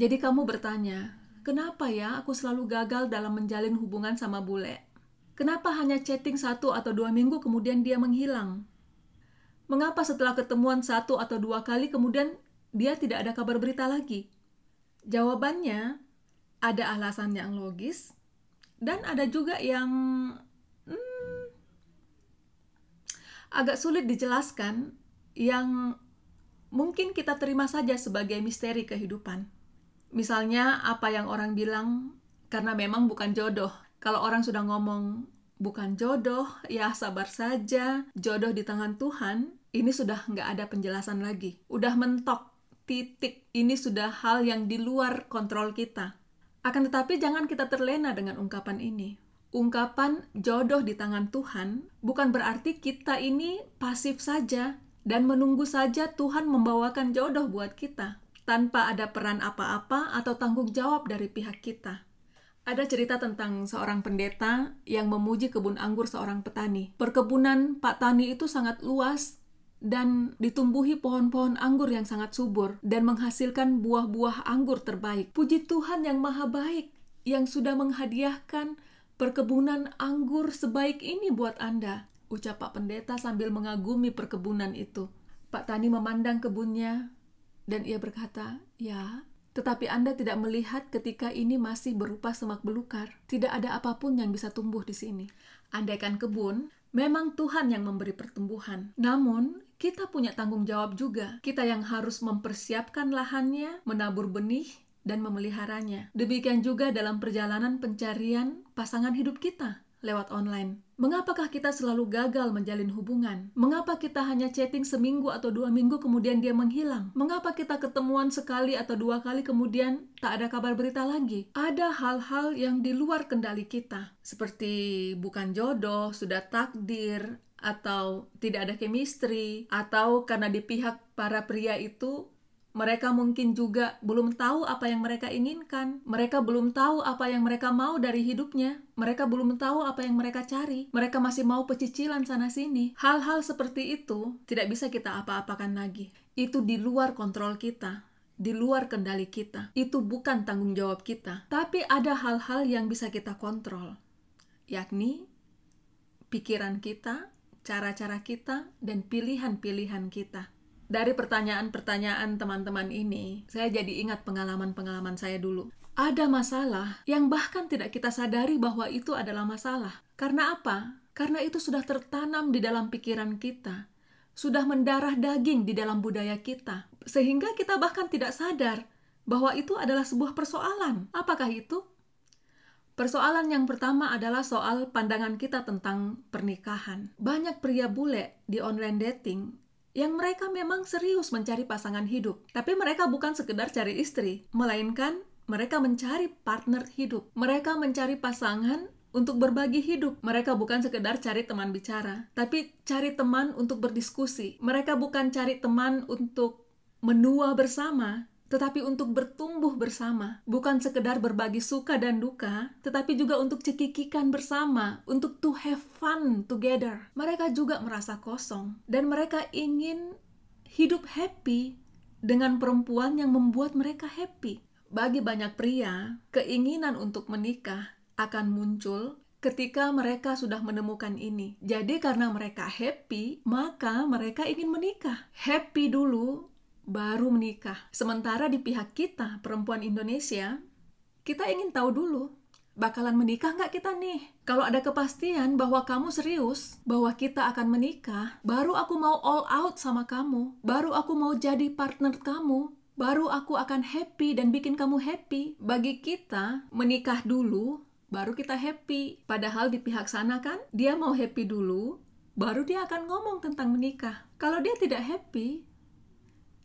Jadi kamu bertanya, kenapa ya aku selalu gagal dalam menjalin hubungan sama bule? Kenapa hanya chatting satu atau dua minggu kemudian dia menghilang? Mengapa setelah ketemuan satu atau dua kali kemudian dia tidak ada kabar berita lagi? Jawabannya, ada alasan yang logis, dan ada juga yang hmm, agak sulit dijelaskan yang mungkin kita terima saja sebagai misteri kehidupan. Misalnya apa yang orang bilang karena memang bukan jodoh. Kalau orang sudah ngomong bukan jodoh, ya sabar saja, jodoh di tangan Tuhan, ini sudah nggak ada penjelasan lagi. Udah mentok, titik, ini sudah hal yang di luar kontrol kita. Akan tetapi jangan kita terlena dengan ungkapan ini. Ungkapan jodoh di tangan Tuhan bukan berarti kita ini pasif saja dan menunggu saja Tuhan membawakan jodoh buat kita tanpa ada peran apa-apa atau tanggung jawab dari pihak kita. Ada cerita tentang seorang pendeta yang memuji kebun anggur seorang petani. Perkebunan Pak Tani itu sangat luas dan ditumbuhi pohon-pohon anggur yang sangat subur dan menghasilkan buah-buah anggur terbaik. Puji Tuhan yang maha baik yang sudah menghadiahkan perkebunan anggur sebaik ini buat Anda, ucap Pak Pendeta sambil mengagumi perkebunan itu. Pak Tani memandang kebunnya dan ia berkata, "Ya, tetapi Anda tidak melihat ketika ini masih berupa semak belukar. Tidak ada apapun yang bisa tumbuh di sini. Andaikan kebun Memang Tuhan yang memberi pertumbuhan, namun kita punya tanggung jawab juga. Kita yang harus mempersiapkan lahannya, menabur benih, dan memeliharanya. Demikian juga dalam perjalanan pencarian pasangan hidup kita lewat online. Mengapakah kita selalu gagal menjalin hubungan? Mengapa kita hanya chatting seminggu atau dua minggu kemudian dia menghilang? Mengapa kita ketemuan sekali atau dua kali kemudian tak ada kabar berita lagi? Ada hal-hal yang di luar kendali kita, seperti bukan jodoh, sudah takdir, atau tidak ada chemistry, atau karena di pihak para pria itu mereka mungkin juga belum tahu apa yang mereka inginkan. Mereka belum tahu apa yang mereka mau dari hidupnya. Mereka belum tahu apa yang mereka cari. Mereka masih mau pecicilan sana-sini. Hal-hal seperti itu tidak bisa kita apa-apakan lagi. Itu di luar kontrol kita di luar kendali kita. Itu bukan tanggung jawab kita, tapi ada hal-hal yang bisa kita kontrol, yakni pikiran kita, cara-cara kita, dan pilihan-pilihan kita dari pertanyaan-pertanyaan teman-teman ini, saya jadi ingat pengalaman-pengalaman saya dulu. Ada masalah yang bahkan tidak kita sadari bahwa itu adalah masalah. Karena apa? Karena itu sudah tertanam di dalam pikiran kita, sudah mendarah daging di dalam budaya kita, sehingga kita bahkan tidak sadar bahwa itu adalah sebuah persoalan. Apakah itu? Persoalan yang pertama adalah soal pandangan kita tentang pernikahan. Banyak pria bule di online dating yang mereka memang serius mencari pasangan hidup. Tapi mereka bukan sekedar cari istri, melainkan mereka mencari partner hidup. Mereka mencari pasangan untuk berbagi hidup. Mereka bukan sekedar cari teman bicara, tapi cari teman untuk berdiskusi. Mereka bukan cari teman untuk menua bersama, tetapi untuk bertumbuh bersama, bukan sekedar berbagi suka dan duka, tetapi juga untuk cekikikan bersama, untuk to have fun together. Mereka juga merasa kosong dan mereka ingin hidup happy dengan perempuan yang membuat mereka happy. Bagi banyak pria, keinginan untuk menikah akan muncul ketika mereka sudah menemukan ini. Jadi karena mereka happy, maka mereka ingin menikah. Happy dulu baru menikah. Sementara di pihak kita, perempuan Indonesia, kita ingin tahu dulu, bakalan menikah nggak kita nih? Kalau ada kepastian bahwa kamu serius, bahwa kita akan menikah, baru aku mau all out sama kamu, baru aku mau jadi partner kamu, baru aku akan happy dan bikin kamu happy. Bagi kita, menikah dulu, baru kita happy. Padahal di pihak sana kan, dia mau happy dulu, baru dia akan ngomong tentang menikah. Kalau dia tidak happy,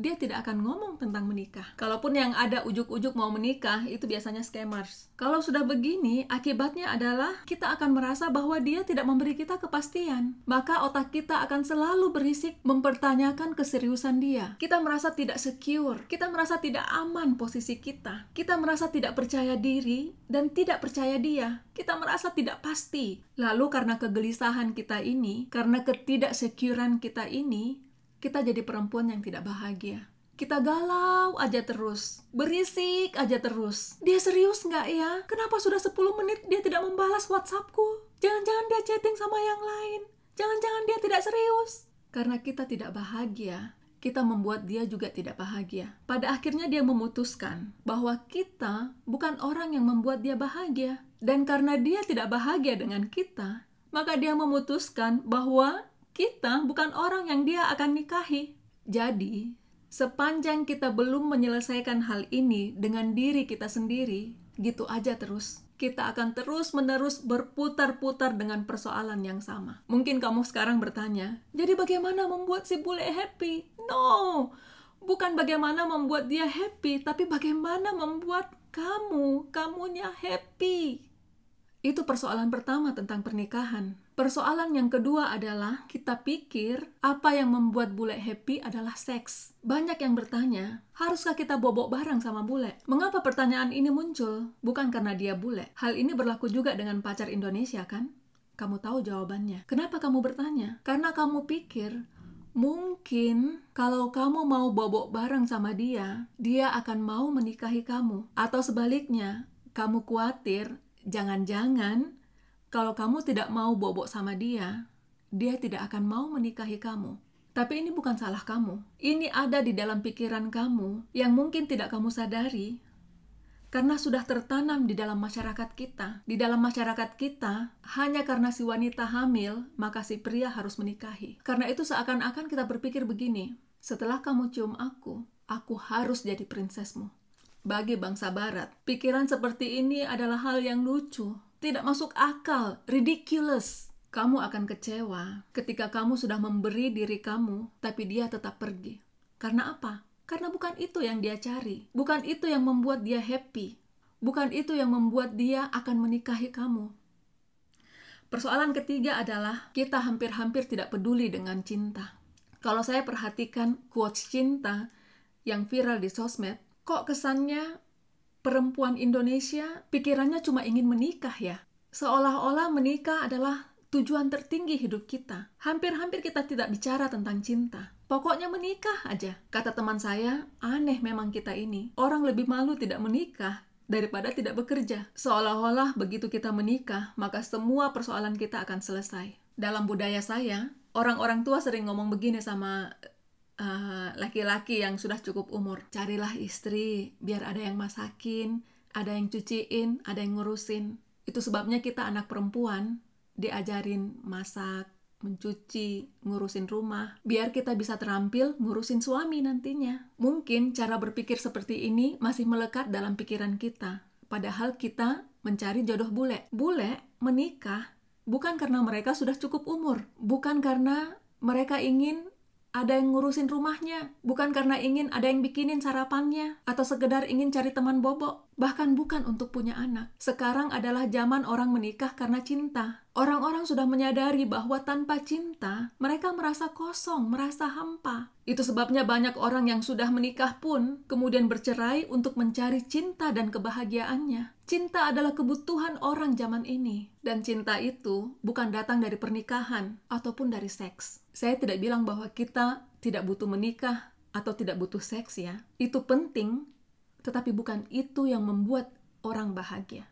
dia tidak akan ngomong tentang menikah. Kalaupun yang ada ujuk-ujuk mau menikah, itu biasanya scammers. Kalau sudah begini, akibatnya adalah kita akan merasa bahwa dia tidak memberi kita kepastian. Maka otak kita akan selalu berisik mempertanyakan keseriusan dia. Kita merasa tidak secure, kita merasa tidak aman posisi kita. Kita merasa tidak percaya diri dan tidak percaya dia. Kita merasa tidak pasti. Lalu karena kegelisahan kita ini, karena ketidaksecurean kita ini, kita jadi perempuan yang tidak bahagia. Kita galau aja terus, berisik aja terus. Dia serius nggak ya? Kenapa sudah 10 menit dia tidak membalas WhatsAppku? Jangan-jangan dia chatting sama yang lain. Jangan-jangan dia tidak serius. Karena kita tidak bahagia, kita membuat dia juga tidak bahagia. Pada akhirnya dia memutuskan bahwa kita bukan orang yang membuat dia bahagia. Dan karena dia tidak bahagia dengan kita, maka dia memutuskan bahwa kita bukan orang yang dia akan nikahi. Jadi, sepanjang kita belum menyelesaikan hal ini dengan diri kita sendiri, gitu aja terus. Kita akan terus-menerus berputar-putar dengan persoalan yang sama. Mungkin kamu sekarang bertanya, jadi bagaimana membuat si bule happy? No! Bukan bagaimana membuat dia happy, tapi bagaimana membuat kamu, kamunya happy itu persoalan pertama tentang pernikahan. Persoalan yang kedua adalah kita pikir apa yang membuat bule happy adalah seks. Banyak yang bertanya, haruskah kita bobok bareng sama bule? Mengapa pertanyaan ini muncul? Bukan karena dia bule. Hal ini berlaku juga dengan pacar Indonesia kan? Kamu tahu jawabannya. Kenapa kamu bertanya? Karena kamu pikir mungkin kalau kamu mau bobok bareng sama dia, dia akan mau menikahi kamu. Atau sebaliknya, kamu khawatir jangan-jangan kalau kamu tidak mau bobok sama dia, dia tidak akan mau menikahi kamu. Tapi ini bukan salah kamu. Ini ada di dalam pikiran kamu yang mungkin tidak kamu sadari karena sudah tertanam di dalam masyarakat kita. Di dalam masyarakat kita, hanya karena si wanita hamil, maka si pria harus menikahi. Karena itu seakan-akan kita berpikir begini, setelah kamu cium aku, aku harus jadi prinsesmu. Bagi bangsa barat, pikiran seperti ini adalah hal yang lucu, tidak masuk akal, ridiculous. Kamu akan kecewa ketika kamu sudah memberi diri kamu, tapi dia tetap pergi. Karena apa? Karena bukan itu yang dia cari, bukan itu yang membuat dia happy, bukan itu yang membuat dia akan menikahi kamu. Persoalan ketiga adalah kita hampir-hampir tidak peduli dengan cinta. Kalau saya perhatikan quotes cinta yang viral di sosmed, kok kesannya perempuan Indonesia pikirannya cuma ingin menikah ya. Seolah-olah menikah adalah tujuan tertinggi hidup kita. Hampir-hampir kita tidak bicara tentang cinta. Pokoknya menikah aja. Kata teman saya, aneh memang kita ini. Orang lebih malu tidak menikah daripada tidak bekerja. Seolah-olah begitu kita menikah, maka semua persoalan kita akan selesai. Dalam budaya saya, orang-orang tua sering ngomong begini sama laki eh, laki-laki yang sudah cukup umur. Carilah istri, biar ada yang masakin, ada yang cuciin, ada yang ngurusin. Itu sebabnya kita anak perempuan diajarin masak, mencuci, ngurusin rumah, biar kita bisa terampil ngurusin suami nantinya. Mungkin cara berpikir seperti ini masih melekat dalam pikiran kita, padahal kita mencari jodoh bule. Bule menikah bukan karena mereka sudah cukup umur, bukan karena mereka ingin ada yang ngurusin rumahnya, bukan karena ingin ada yang bikinin sarapannya, atau sekedar ingin cari teman bobok, bahkan bukan untuk punya anak. Sekarang adalah zaman orang menikah karena cinta. Orang-orang sudah menyadari bahwa tanpa cinta, mereka merasa kosong, merasa hampa. Itu sebabnya banyak orang yang sudah menikah pun kemudian bercerai untuk mencari cinta dan kebahagiaannya. Cinta adalah kebutuhan orang zaman ini, dan cinta itu bukan datang dari pernikahan ataupun dari seks. Saya tidak bilang bahwa kita tidak butuh menikah atau tidak butuh seks ya. Itu penting, tetapi bukan itu yang membuat orang bahagia.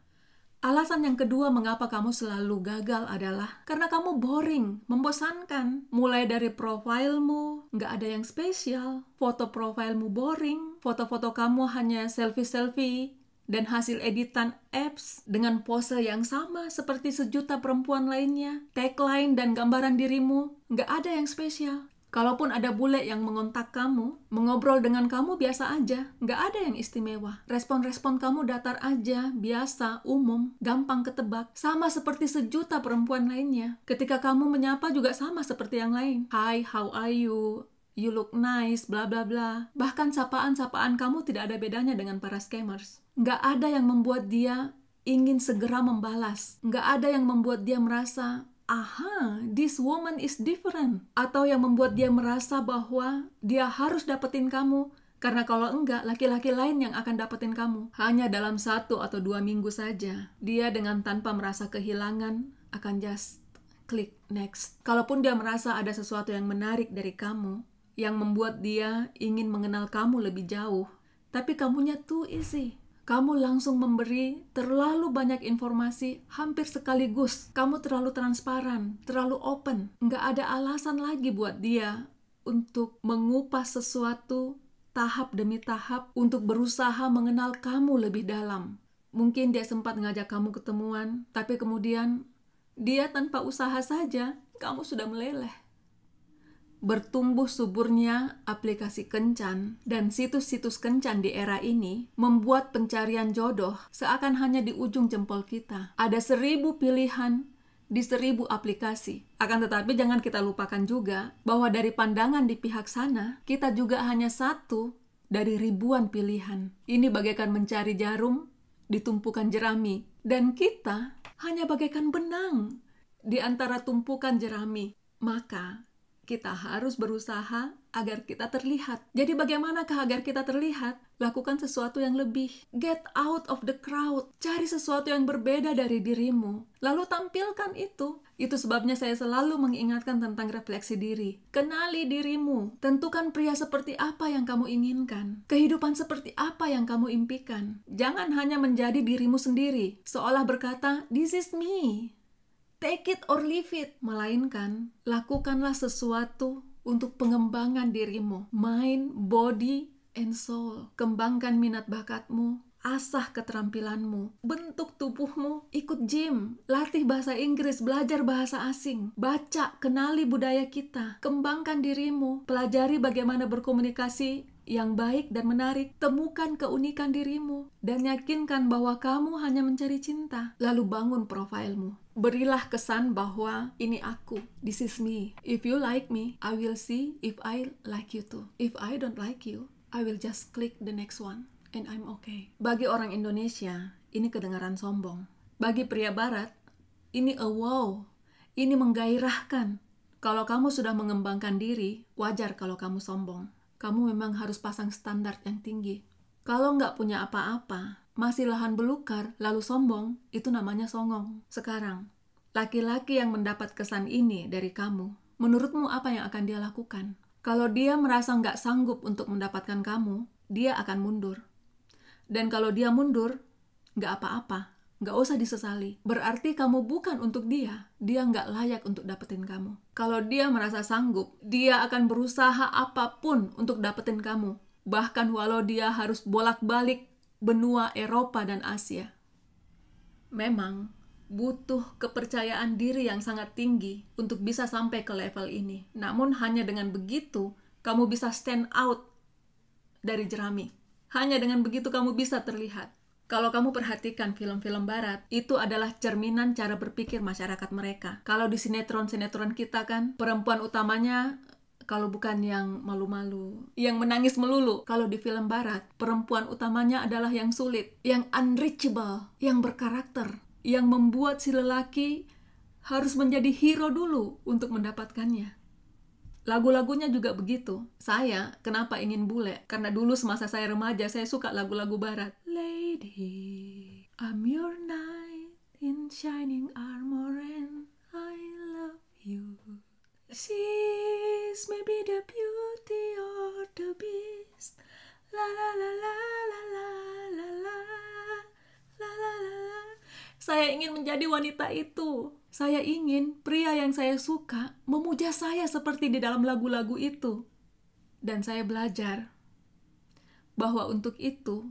Alasan yang kedua mengapa kamu selalu gagal adalah karena kamu boring, membosankan. Mulai dari profilmu, nggak ada yang spesial. Foto profilmu boring, foto-foto kamu hanya selfie-selfie dan hasil editan apps dengan pose yang sama seperti sejuta perempuan lainnya, tagline dan gambaran dirimu, nggak ada yang spesial. Kalaupun ada bule yang mengontak kamu, mengobrol dengan kamu biasa aja, nggak ada yang istimewa. Respon-respon kamu datar aja, biasa, umum, gampang ketebak, sama seperti sejuta perempuan lainnya. Ketika kamu menyapa juga sama seperti yang lain. Hi, how are you? you look nice, bla bla bla. Bahkan sapaan-sapaan kamu tidak ada bedanya dengan para scammers. Nggak ada yang membuat dia ingin segera membalas. Nggak ada yang membuat dia merasa, aha, this woman is different. Atau yang membuat dia merasa bahwa dia harus dapetin kamu karena kalau enggak, laki-laki lain yang akan dapetin kamu. Hanya dalam satu atau dua minggu saja, dia dengan tanpa merasa kehilangan akan just click next. Kalaupun dia merasa ada sesuatu yang menarik dari kamu, yang membuat dia ingin mengenal kamu lebih jauh. Tapi kamunya too easy. Kamu langsung memberi terlalu banyak informasi hampir sekaligus. Kamu terlalu transparan, terlalu open. Nggak ada alasan lagi buat dia untuk mengupas sesuatu tahap demi tahap untuk berusaha mengenal kamu lebih dalam. Mungkin dia sempat ngajak kamu ketemuan, tapi kemudian dia tanpa usaha saja, kamu sudah meleleh. Bertumbuh suburnya aplikasi kencan dan situs-situs kencan di era ini membuat pencarian jodoh seakan hanya di ujung jempol kita. Ada seribu pilihan di seribu aplikasi. Akan tetapi jangan kita lupakan juga bahwa dari pandangan di pihak sana, kita juga hanya satu dari ribuan pilihan. Ini bagaikan mencari jarum di tumpukan jerami. Dan kita hanya bagaikan benang di antara tumpukan jerami. Maka kita harus berusaha agar kita terlihat. Jadi bagaimanakah agar kita terlihat? Lakukan sesuatu yang lebih. Get out of the crowd. Cari sesuatu yang berbeda dari dirimu. Lalu tampilkan itu. Itu sebabnya saya selalu mengingatkan tentang refleksi diri. Kenali dirimu. Tentukan pria seperti apa yang kamu inginkan. Kehidupan seperti apa yang kamu impikan. Jangan hanya menjadi dirimu sendiri. Seolah berkata, this is me take it or leave it. Melainkan, lakukanlah sesuatu untuk pengembangan dirimu. Mind, body, and soul. Kembangkan minat bakatmu, asah keterampilanmu, bentuk tubuhmu, ikut gym, latih bahasa Inggris, belajar bahasa asing, baca, kenali budaya kita, kembangkan dirimu, pelajari bagaimana berkomunikasi yang baik dan menarik. Temukan keunikan dirimu dan yakinkan bahwa kamu hanya mencari cinta. Lalu bangun profilmu. Berilah kesan bahwa ini aku, this is me. If you like me, I will see if I like you too. If I don't like you, I will just click the next one and I'm okay. Bagi orang Indonesia, ini kedengaran sombong. Bagi pria barat, ini a wow. Ini menggairahkan. Kalau kamu sudah mengembangkan diri, wajar kalau kamu sombong kamu memang harus pasang standar yang tinggi. Kalau nggak punya apa-apa, masih lahan belukar, lalu sombong, itu namanya songong. Sekarang, laki-laki yang mendapat kesan ini dari kamu, menurutmu apa yang akan dia lakukan? Kalau dia merasa nggak sanggup untuk mendapatkan kamu, dia akan mundur. Dan kalau dia mundur, nggak apa-apa, Nggak usah disesali. Berarti kamu bukan untuk dia. Dia nggak layak untuk dapetin kamu. Kalau dia merasa sanggup, dia akan berusaha apapun untuk dapetin kamu. Bahkan walau dia harus bolak-balik benua Eropa dan Asia. Memang, butuh kepercayaan diri yang sangat tinggi untuk bisa sampai ke level ini. Namun hanya dengan begitu, kamu bisa stand out dari jerami. Hanya dengan begitu kamu bisa terlihat. Kalau kamu perhatikan film-film barat, itu adalah cerminan cara berpikir masyarakat mereka. Kalau di sinetron-sinetron kita kan, perempuan utamanya kalau bukan yang malu-malu, yang menangis melulu. Kalau di film barat, perempuan utamanya adalah yang sulit, yang unreachable, yang berkarakter, yang membuat si lelaki harus menjadi hero dulu untuk mendapatkannya. Lagu-lagunya juga begitu. Saya kenapa ingin bule? Karena dulu semasa saya remaja saya suka lagu-lagu barat lady. I'm your knight in shining armor and I love you. She's maybe the beauty or the beast. La la la la la la la la la la la. la. Saya ingin menjadi wanita itu. Saya ingin pria yang saya suka memuja saya seperti di dalam lagu-lagu itu. Dan saya belajar bahwa untuk itu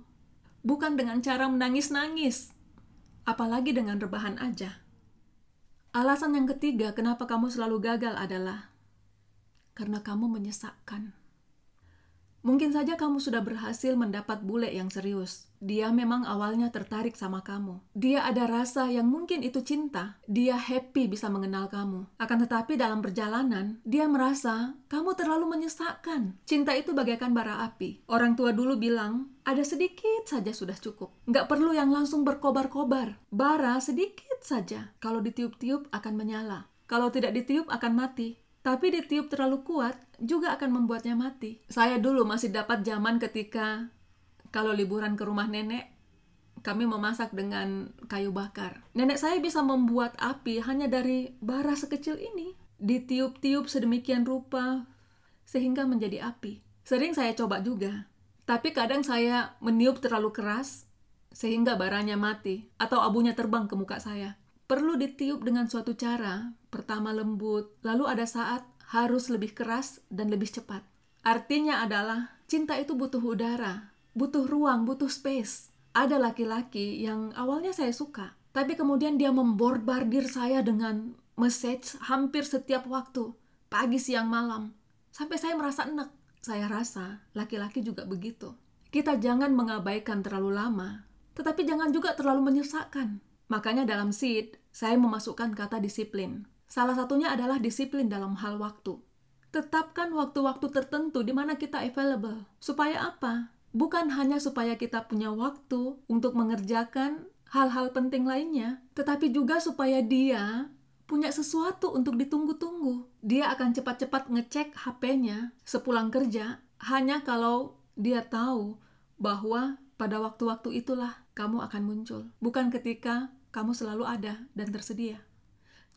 bukan dengan cara menangis-nangis, apalagi dengan rebahan aja. Alasan yang ketiga kenapa kamu selalu gagal adalah karena kamu menyesakkan. Mungkin saja kamu sudah berhasil mendapat bule yang serius. Dia memang awalnya tertarik sama kamu. Dia ada rasa yang mungkin itu cinta. Dia happy bisa mengenal kamu. Akan tetapi dalam perjalanan, dia merasa kamu terlalu menyesakkan. Cinta itu bagaikan bara api. Orang tua dulu bilang, ada sedikit saja sudah cukup. Nggak perlu yang langsung berkobar-kobar. Bara sedikit saja. Kalau ditiup-tiup akan menyala. Kalau tidak ditiup akan mati tapi ditiup terlalu kuat juga akan membuatnya mati. Saya dulu masih dapat zaman ketika kalau liburan ke rumah nenek, kami memasak dengan kayu bakar. Nenek saya bisa membuat api hanya dari bara sekecil ini. Ditiup-tiup sedemikian rupa sehingga menjadi api. Sering saya coba juga, tapi kadang saya meniup terlalu keras sehingga baranya mati atau abunya terbang ke muka saya. Perlu ditiup dengan suatu cara pertama lembut, lalu ada saat harus lebih keras dan lebih cepat. Artinya adalah cinta itu butuh udara, butuh ruang, butuh space. Ada laki-laki yang awalnya saya suka, tapi kemudian dia membombardir saya dengan message hampir setiap waktu, pagi, siang, malam. Sampai saya merasa enak. Saya rasa laki-laki juga begitu. Kita jangan mengabaikan terlalu lama, tetapi jangan juga terlalu menyesakkan. Makanya dalam seed, saya memasukkan kata disiplin. Salah satunya adalah disiplin dalam hal waktu. Tetapkan waktu-waktu tertentu di mana kita available. Supaya apa? Bukan hanya supaya kita punya waktu untuk mengerjakan hal-hal penting lainnya, tetapi juga supaya dia punya sesuatu untuk ditunggu-tunggu. Dia akan cepat-cepat ngecek HP-nya sepulang kerja hanya kalau dia tahu bahwa pada waktu-waktu itulah kamu akan muncul, bukan ketika kamu selalu ada dan tersedia.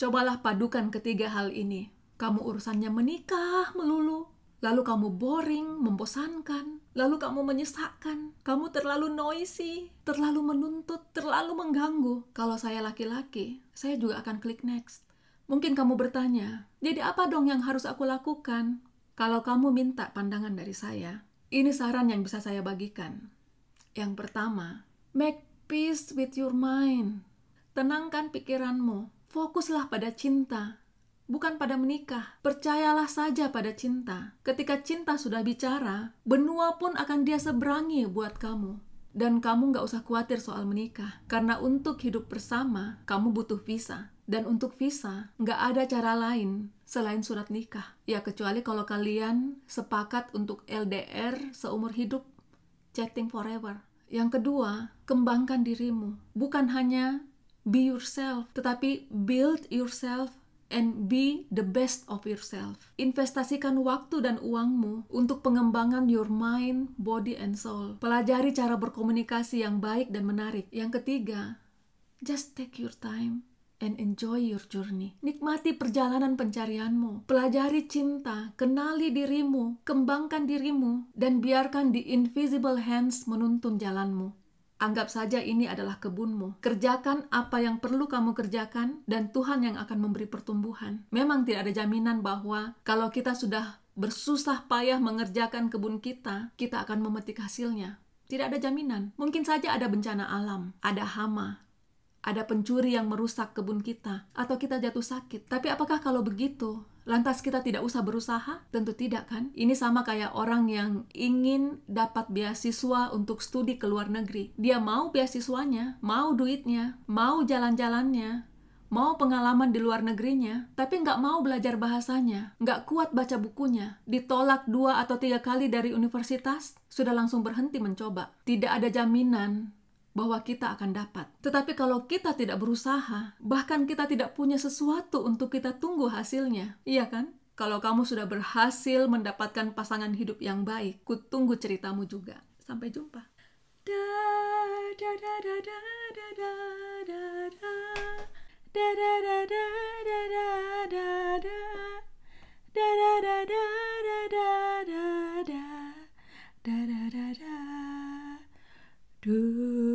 Cobalah padukan ketiga hal ini. Kamu urusannya menikah melulu, lalu kamu boring, membosankan, lalu kamu menyesakkan, kamu terlalu noisy, terlalu menuntut, terlalu mengganggu. Kalau saya laki-laki, saya juga akan klik next. Mungkin kamu bertanya, jadi apa dong yang harus aku lakukan? Kalau kamu minta pandangan dari saya, ini saran yang bisa saya bagikan. Yang pertama, make peace with your mind. Tenangkan pikiranmu fokuslah pada cinta, bukan pada menikah. Percayalah saja pada cinta. Ketika cinta sudah bicara, benua pun akan dia seberangi buat kamu. Dan kamu nggak usah khawatir soal menikah, karena untuk hidup bersama, kamu butuh visa. Dan untuk visa, nggak ada cara lain selain surat nikah. Ya, kecuali kalau kalian sepakat untuk LDR seumur hidup, chatting forever. Yang kedua, kembangkan dirimu. Bukan hanya be yourself, tetapi build yourself and be the best of yourself. Investasikan waktu dan uangmu untuk pengembangan your mind, body, and soul. Pelajari cara berkomunikasi yang baik dan menarik. Yang ketiga, just take your time and enjoy your journey. Nikmati perjalanan pencarianmu, pelajari cinta, kenali dirimu, kembangkan dirimu, dan biarkan the invisible hands menuntun jalanmu. Anggap saja ini adalah kebunmu. Kerjakan apa yang perlu kamu kerjakan, dan Tuhan yang akan memberi pertumbuhan. Memang tidak ada jaminan bahwa kalau kita sudah bersusah payah mengerjakan kebun kita, kita akan memetik hasilnya. Tidak ada jaminan. Mungkin saja ada bencana alam, ada hama, ada pencuri yang merusak kebun kita, atau kita jatuh sakit. Tapi apakah kalau begitu, Lantas kita tidak usah berusaha? Tentu tidak kan? Ini sama kayak orang yang ingin dapat beasiswa untuk studi ke luar negeri. Dia mau beasiswanya, mau duitnya, mau jalan-jalannya, mau pengalaman di luar negerinya, tapi nggak mau belajar bahasanya, nggak kuat baca bukunya, ditolak dua atau tiga kali dari universitas, sudah langsung berhenti mencoba. Tidak ada jaminan bahwa kita akan dapat. Tetapi kalau kita tidak berusaha, bahkan kita tidak punya sesuatu untuk kita tunggu hasilnya, iya kan? Kalau kamu sudah berhasil mendapatkan pasangan hidup yang baik, kutunggu ceritamu juga. Sampai jumpa. Do